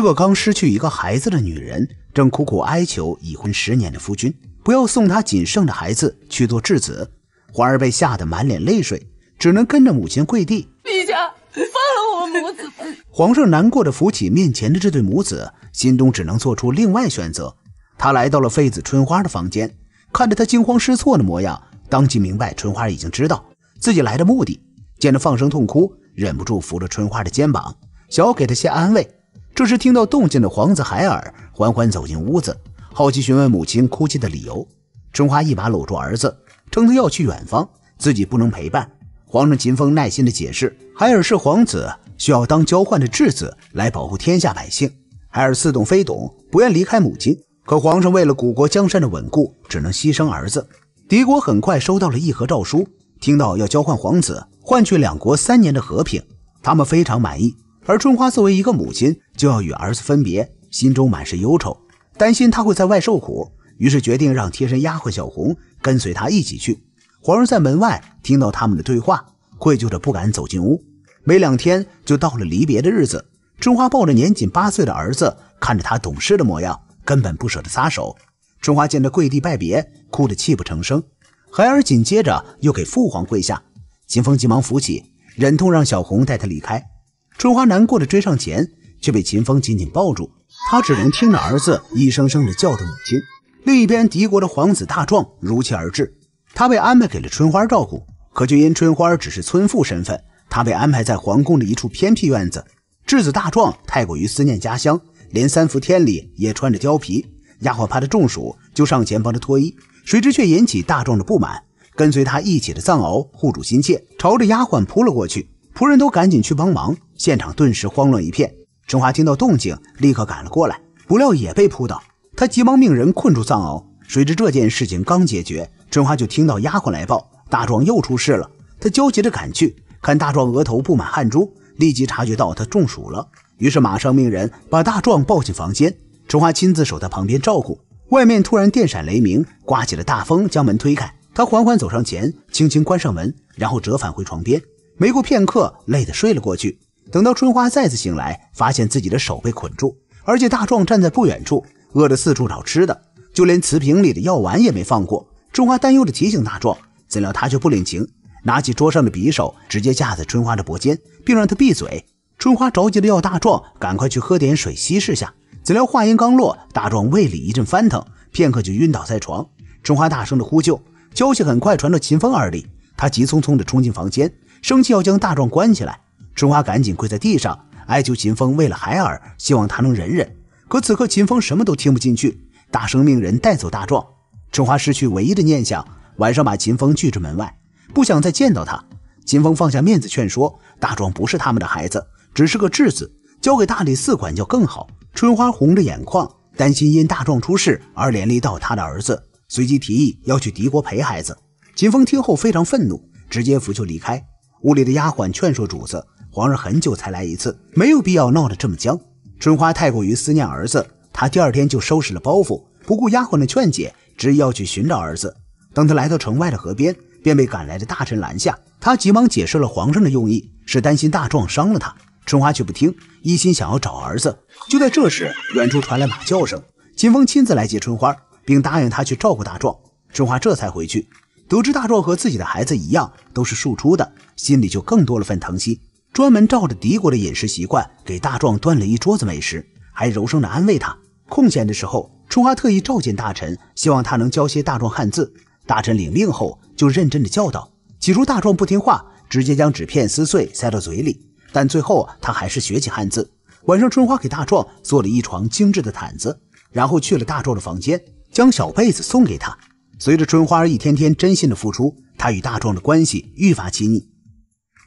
这刚失去一个孩子的女人，正苦苦哀求已婚十年的夫君，不要送她仅剩的孩子去做质子。环儿被吓得满脸泪水，只能跟着母亲跪地：“陛下，放了我母子皇上难过的扶起面前的这对母子，心中只能做出另外选择。他来到了妃子春花的房间，看着她惊慌失措的模样，当即明白春花已经知道自己来的目的。见她放声痛哭，忍不住扶着春花的肩膀，想要给她些安慰。这时听到动静的皇子海尔缓缓走进屋子，好奇询问母亲哭泣的理由。春花一把搂住儿子，称他要去远方，自己不能陪伴。皇上秦风耐心的解释，海尔是皇子，需要当交换的质子来保护天下百姓。海尔似懂非懂，不愿离开母亲。可皇上为了古国江山的稳固，只能牺牲儿子。敌国很快收到了议和诏书，听到要交换皇子，换取两国三年的和平，他们非常满意。而春花作为一个母亲，就要与儿子分别，心中满是忧愁，担心他会在外受苦，于是决定让贴身丫鬟小红跟随他一起去。皇儿在门外听到他们的对话，愧疚的不敢走进屋。没两天就到了离别的日子，春花抱着年仅八岁的儿子，看着他懂事的模样，根本不舍得撒手。春花见他跪地拜别，哭得泣不成声。孩儿紧接着又给父皇跪下，秦风急忙扶起，忍痛让小红带他离开。春花难过的追上前。却被秦风紧紧抱住，他只能听着儿子一声声的叫着母亲。另一边，敌国的皇子大壮如期而至，他被安排给了春花照顾。可就因春花只是村妇身份，他被安排在皇宫的一处偏僻院子。质子大壮太过于思念家乡，连三伏天里也穿着貂皮。丫鬟怕他中暑，就上前帮他脱衣，谁知却引起大壮的不满。跟随他一起的藏獒护主心切，朝着丫鬟扑了过去。仆人都赶紧去帮忙，现场顿时慌乱一片。春花听到动静，立刻赶了过来，不料也被扑倒。她急忙命人困住藏獒。谁知这件事情刚解决，春花就听到丫鬟来报，大壮又出事了。她焦急着赶去，看大壮额头布满汗珠，立即察觉到他中暑了，于是马上命人把大壮抱进房间。春花亲自守在旁边照顾。外面突然电闪雷鸣，刮起了大风，将门推开。她缓缓走上前，轻轻关上门，然后折返回床边。没过片刻，累得睡了过去。等到春花再次醒来，发现自己的手被捆住，而且大壮站在不远处，饿得四处找吃的，就连瓷瓶里的药丸也没放过。春花担忧地提醒大壮，怎料他却不领情，拿起桌上的匕首，直接架在春花的脖间，并让他闭嘴。春花着急地要大壮赶快去喝点水稀释下，怎料话音刚落，大壮胃里一阵翻腾，片刻就晕倒在床。春花大声地呼救，消息很快传到秦风耳里，他急匆匆地冲进房间，生气要将大壮关起来。春花赶紧跪在地上哀求秦风，为了海尔，希望他能忍忍。可此刻秦风什么都听不进去，大声命人带走大壮。春花失去唯一的念想，晚上把秦风拒之门外，不想再见到他。秦风放下面子劝说，大壮不是他们的孩子，只是个质子，交给大理寺管教更好。春花红着眼眶，担心因大壮出事而连累到他的儿子，随即提议要去敌国陪孩子。秦风听后非常愤怒，直接拂袖离开。屋里的丫鬟劝说主子。皇上很久才来一次，没有必要闹得这么僵。春花太过于思念儿子，她第二天就收拾了包袱，不顾丫鬟的劝解，执意要去寻找儿子。当她来到城外的河边，便被赶来的大臣拦下。她急忙解释了皇上的用意，是担心大壮伤了他。春花却不听，一心想要找儿子。就在这时，远处传来马叫声，秦风亲自来接春花，并答应他去照顾大壮。春花这才回去，得知大壮和自己的孩子一样都是庶出的，心里就更多了份疼惜。专门照着敌国的饮食习惯给大壮端了一桌子美食，还柔声地安慰他。空闲的时候，春花特意召见大臣，希望他能教些大壮汉字。大臣领命后，就认真地教导。起初大壮不听话，直接将纸片撕碎塞到嘴里，但最后他还是学起汉字。晚上，春花给大壮做了一床精致的毯子，然后去了大壮的房间，将小被子送给他。随着春花一天天真心的付出，他与大壮的关系愈发亲密。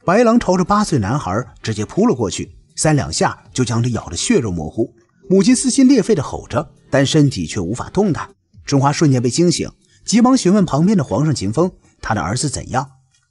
白狼朝着八岁男孩直接扑了过去，三两下就将他咬得血肉模糊。母亲撕心裂肺地吼着，但身体却无法动弹。春花瞬间被惊醒，急忙询问旁边的皇上秦风：“他的儿子怎样？”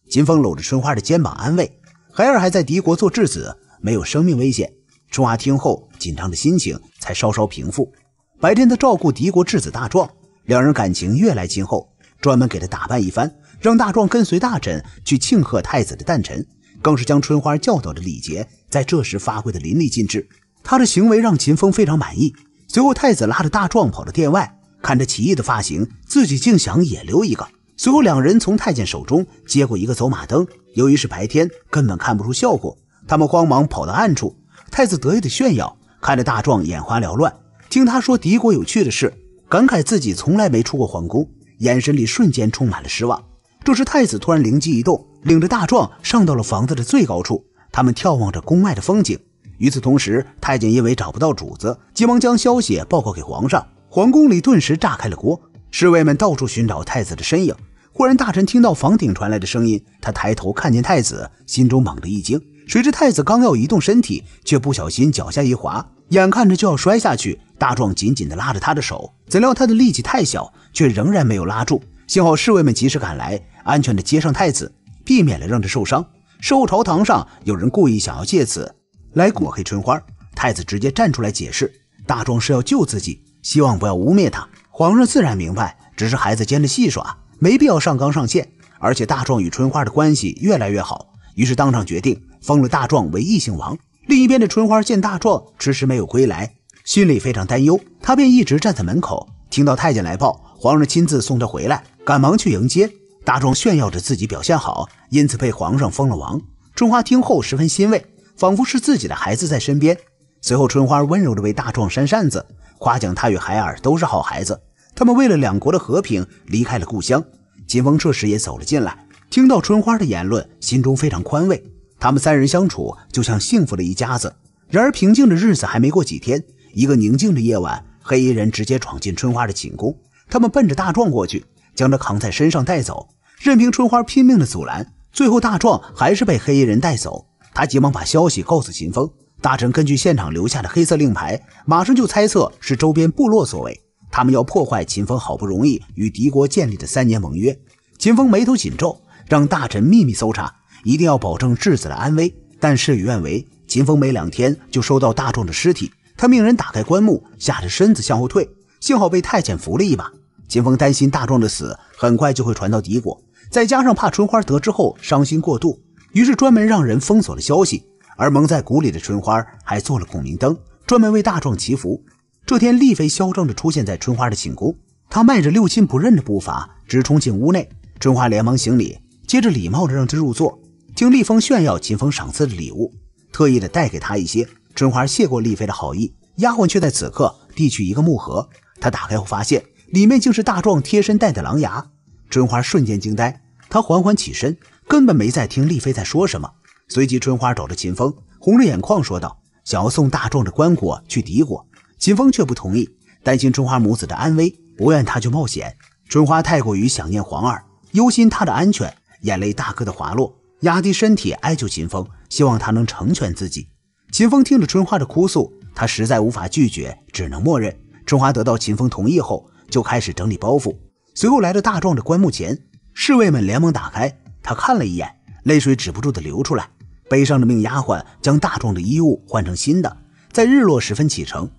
秦风搂着春花的肩膀安慰：“孩儿还在敌国做质子，没有生命危险。”春花听后，紧张的心情才稍稍平复。白天他照顾敌国质子大壮，两人感情越来亲厚，专门给他打扮一番，让大壮跟随大臣去庆贺太子的诞辰。更是将春花教导的礼节，在这时发挥的淋漓尽致。他的行为让秦风非常满意。随后，太子拉着大壮跑到殿外，看着奇异的发型，自己竟想也留一个。随后，两人从太监手中接过一个走马灯，由于是白天，根本看不出效果。他们慌忙跑到暗处，太子得意的炫耀，看着大壮眼花缭乱。听他说敌国有趣的事，感慨自己从来没出过皇宫，眼神里瞬间充满了失望。这时，太子突然灵机一动。领着大壮上到了房子的最高处，他们眺望着宫外的风景。与此同时，太监因为找不到主子，急忙将消息报告给皇上。皇宫里顿时炸开了锅，侍卫们到处寻找太子的身影。忽然，大臣听到房顶传来的声音，他抬头看见太子，心中猛地一惊。谁知太子刚要移动身体，却不小心脚下一滑，眼看着就要摔下去。大壮紧紧地拉着他的手，怎料他的力气太小，却仍然没有拉住。幸好侍卫们及时赶来，安全地接上太子。避免了让他受伤。事后朝堂上有人故意想要借此来抹黑春花，太子直接站出来解释，大壮是要救自己，希望不要污蔑他。皇上自然明白，只是孩子间的戏耍，没必要上纲上线。而且大壮与春花的关系越来越好，于是当场决定封了大壮为异姓王。另一边的春花见大壮迟迟没有归来，心里非常担忧，她便一直站在门口。听到太监来报，皇上亲自送他回来，赶忙去迎接。大壮炫耀着自己表现好，因此被皇上封了王。春花听后十分欣慰，仿佛是自己的孩子在身边。随后，春花温柔地为大壮扇扇子，夸奖他与海尔都是好孩子。他们为了两国的和平离开了故乡。秦风这时也走了进来，听到春花的言论，心中非常宽慰。他们三人相处就像幸福的一家子。然而，平静的日子还没过几天，一个宁静的夜晚，黑衣人直接闯进春花的寝宫，他们奔着大壮过去。将他扛在身上带走，任凭春花拼命的阻拦，最后大壮还是被黑衣人带走。他急忙把消息告诉秦风，大臣根据现场留下的黑色令牌，马上就猜测是周边部落所为，他们要破坏秦风好不容易与敌国建立的三年盟约。秦风眉头紧皱，让大臣秘密搜查，一定要保证质子的安危。但事与愿违，秦风没两天就收到大壮的尸体，他命人打开棺木，吓得身子向后退，幸好被太监扶了一把。秦风担心大壮的死很快就会传到敌国，再加上怕春花得知后伤心过度，于是专门让人封锁了消息。而蒙在鼓里的春花还做了孔明灯，专门为大壮祈福。这天，丽妃嚣张地出现在春花的寝宫，她迈着六亲不认的步伐直冲进屋内。春花连忙行礼，接着礼貌地让她入座，听丽峰炫耀秦风赏赐的礼物，特意的带给她一些。春花谢过丽妃的好意，丫鬟却在此刻递去一个木盒，她打开后发现。里面竟是大壮贴身带的狼牙，春花瞬间惊呆，她缓缓起身，根本没在听丽妃在说什么。随即，春花找着秦风，红着眼眶说道：“想要送大壮的棺椁去敌国。”秦风却不同意，担心春花母子的安危，不愿她去冒险。春花太过于想念皇儿，忧心他的安全，眼泪大颗的滑落，压低身体哀求秦风，希望他能成全自己。秦风听着春花的哭诉，他实在无法拒绝，只能默认。春花得到秦风同意后。就开始整理包袱，随后来到大壮的棺木前，侍卫们连忙打开，他看了一眼，泪水止不住的流出来。悲伤的命丫鬟将大壮的衣物换成新的，在日落时分启程。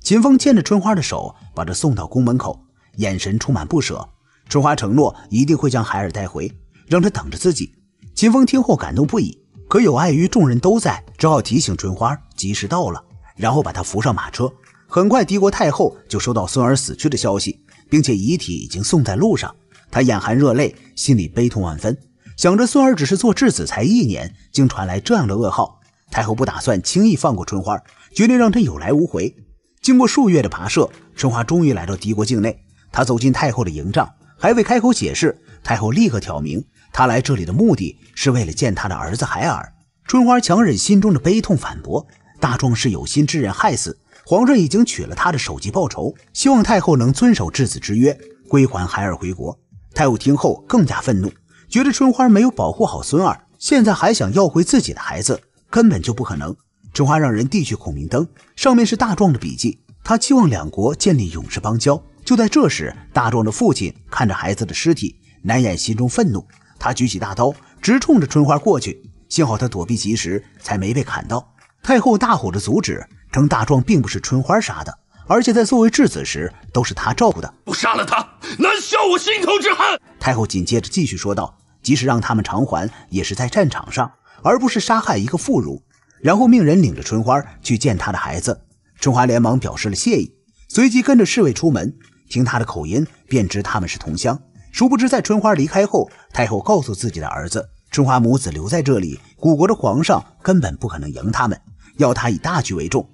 秦风牵着春花的手，把她送到宫门口，眼神充满不舍。春花承诺一定会将孩儿带回，让他等着自己。秦风听后感动不已，可有碍于众人都在，只好提醒春花及时到了，然后把她扶上马车。很快，敌国太后就收到孙儿死去的消息，并且遗体已经送在路上。她眼含热泪，心里悲痛万分，想着孙儿只是做质子才一年，竟传来这样的噩耗。太后不打算轻易放过春花，决定让他有来无回。经过数月的跋涉，春花终于来到敌国境内。他走进太后的营帐，还未开口解释，太后立刻挑明，他来这里的目的是为了见他的儿子海尔。春花强忍心中的悲痛，反驳：“大壮是有心之人害死。”皇上已经取了他的首级报仇，希望太后能遵守质子之约，归还孩儿回国。太后听后更加愤怒，觉得春花没有保护好孙儿，现在还想要回自己的孩子，根本就不可能。春花让人递去孔明灯，上面是大壮的笔记，他期望两国建立永世邦交。就在这时，大壮的父亲看着孩子的尸体，难掩心中愤怒，他举起大刀直冲着春花过去，幸好他躲避及时，才没被砍到。太后大吼着阻止。称大壮并不是春花杀的，而且在作为质子时都是他照顾的。不杀了他，难消我心头之恨。太后紧接着继续说道：“即使让他们偿还，也是在战场上，而不是杀害一个妇孺。”然后命人领着春花去见他的孩子。春花连忙表示了谢意，随即跟着侍卫出门。听他的口音，便知他们是同乡。殊不知，在春花离开后，太后告诉自己的儿子：“春花母子留在这里，古国的皇上根本不可能赢他们，要他以大局为重。”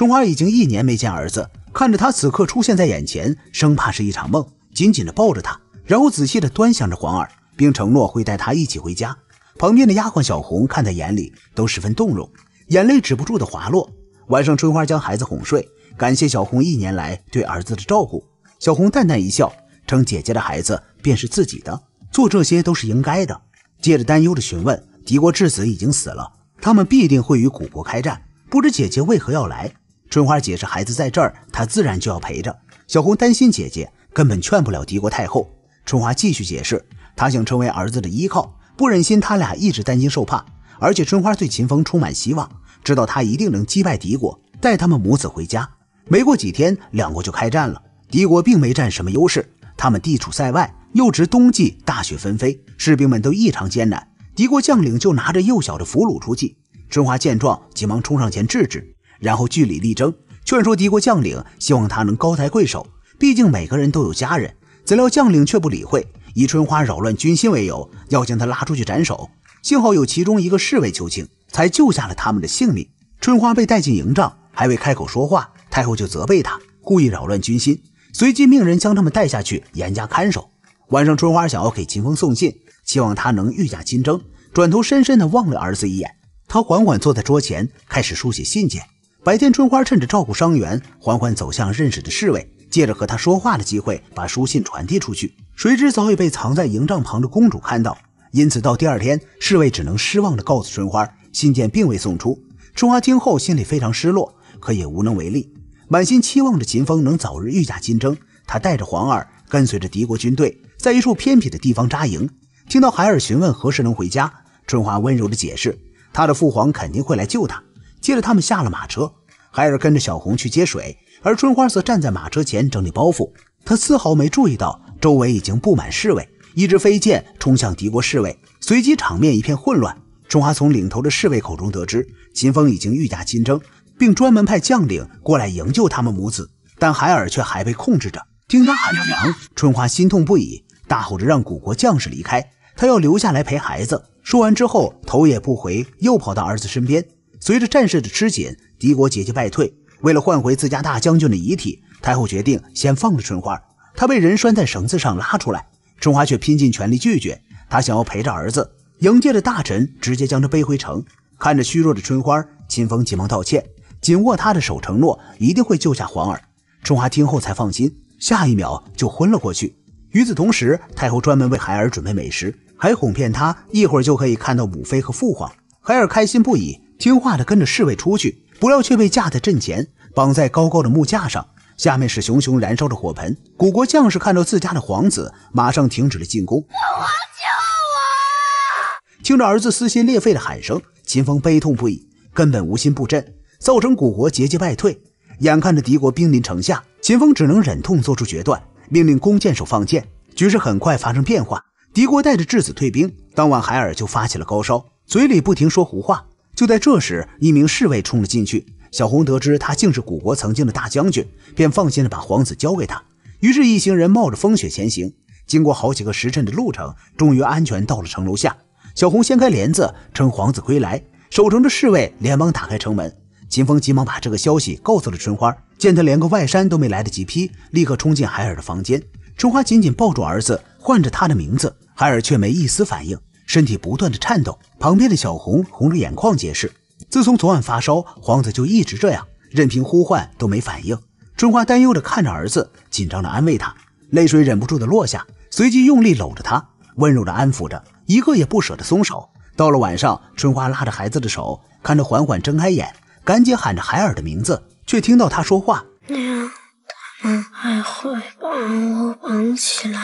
春花已经一年没见儿子，看着他此刻出现在眼前，生怕是一场梦，紧紧的抱着他，然后仔细的端详着黄二，并承诺会带他一起回家。旁边的丫鬟小红看在眼里，都十分动容，眼泪止不住的滑落。晚上，春花将孩子哄睡，感谢小红一年来对儿子的照顾。小红淡淡一笑，称姐姐的孩子便是自己的，做这些都是应该的。接着，担忧的询问：敌国质子已经死了，他们必定会与古国开战，不知姐姐为何要来？春花解释，孩子在这儿，她自然就要陪着。小红担心姐姐根本劝不了敌国太后。春花继续解释，她想成为儿子的依靠，不忍心他俩一直担惊受怕。而且春花对秦风充满希望，知道他一定能击败敌国，带他们母子回家。没过几天，两国就开战了。敌国并没占什么优势，他们地处塞外，又值冬季，大雪纷飞，士兵们都异常艰难。敌国将领就拿着幼小的俘虏出气。春花见状，急忙冲上前制止。然后据理力争，劝说敌国将领，希望他能高抬贵手。毕竟每个人都有家人。怎料将领却不理会，以春花扰乱军心为由，要将他拉出去斩首。幸好有其中一个侍卫求情，才救下了他们的性命。春花被带进营帐，还未开口说话，太后就责备他故意扰乱军心，随即命人将他们带下去严加看守。晚上，春花想要给秦风送信，期望他能御驾亲征，转头深深地望了儿子一眼。他缓缓坐在桌前，开始书写信件。白天，春花趁着照顾伤员，缓缓走向认识的侍卫，借着和他说话的机会，把书信传递出去。谁知早已被藏在营帐旁的公主看到，因此到第二天，侍卫只能失望地告诉春花，信件并未送出。春花听后心里非常失落，可也无能为力，满心期望着秦风能早日御驾亲征。他带着皇儿，跟随着敌国军队，在一处偏僻的地方扎营。听到海尔询问何时能回家，春花温柔地解释，他的父皇肯定会来救他。接着他们下了马车，海尔跟着小红去接水，而春花则站在马车前整理包袱。他丝毫没注意到周围已经布满侍卫，一支飞箭冲向敌国侍卫，随即场面一片混乱。春花从领头的侍卫口中得知，秦风已经御驾亲征，并专门派将领过来营救他们母子，但海尔却还被控制着。听他喊娘，春花心痛不已，大吼着让古国将士离开，她要留下来陪孩子。说完之后，头也不回，又跑到儿子身边。随着战事的吃紧，敌国节节败退。为了换回自家大将军的遗体，太后决定先放了春花。她被人拴在绳子上拉出来，春花却拼尽全力拒绝。她想要陪着儿子，迎接着大臣，直接将她背回城。看着虚弱的春花，秦风急忙道歉，紧握她的手，承诺一定会救下皇儿。春花听后才放心，下一秒就昏了过去。与此同时，太后专门为孩儿准备美食，还哄骗他一会儿就可以看到母妃和父皇。孩儿开心不已。听话的跟着侍卫出去，不料却被架在阵前，绑在高高的木架上，下面是熊熊燃烧的火盆。古国将士看到自家的皇子，马上停止了进攻。父救我！听着儿子撕心裂肺的喊声，秦风悲痛不已，根本无心布阵，造成古国节节败退。眼看着敌国兵临城下，秦风只能忍痛做出决断，命令弓箭手放箭。局势很快发生变化，敌国带着质子退兵。当晚，海尔就发起了高烧，嘴里不停说胡话。就在这时，一名侍卫冲了进去。小红得知他竟是古国曾经的大将军，便放心地把皇子交给他。于是，一行人冒着风雪前行。经过好几个时辰的路程，终于安全到了城楼下。小红掀开帘子，称皇子归来。守城的侍卫连忙打开城门。秦风急忙把这个消息告诉了春花，见他连个外衫都没来得及披，立刻冲进海尔的房间。春花紧紧抱住儿子，唤着他的名字，海尔却没一丝反应。身体不断的颤抖，旁边的小红红着眼眶解释：“自从昨晚发烧，皇子就一直这样，任凭呼唤都没反应。”春花担忧的看着儿子，紧张的安慰他，泪水忍不住的落下，随即用力搂着他，温柔的安抚着，一个也不舍得松手。到了晚上，春花拉着孩子的手，看着缓缓睁开眼，赶紧喊着海尔的名字，却听到他说话：“他们还会把我绑起来。”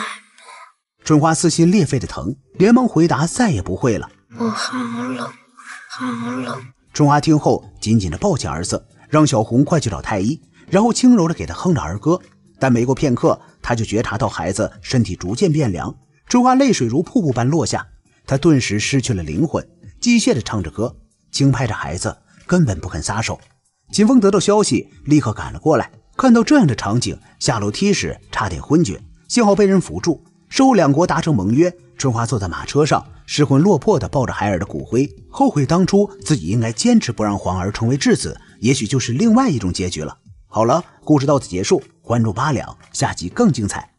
春花撕心裂肺的疼，连忙回答：“再也不会了。”我好冷，好冷。春花听后，紧紧地抱起儿子，让小红快去找太医，然后轻柔地给他哼着儿歌。但没过片刻，她就觉察到孩子身体逐渐变凉。春花泪水如瀑布般落下，她顿时失去了灵魂，机械地唱着歌，轻拍着孩子，根本不肯撒手。秦风得到消息，立刻赶了过来，看到这样的场景，下楼梯时差点昏厥，幸好被人扶住。收两国达成盟约，春花坐在马车上，失魂落魄地抱着海尔的骨灰，后悔当初自己应该坚持不让皇儿成为质子，也许就是另外一种结局了。好了，故事到此结束，关注八两，下集更精彩。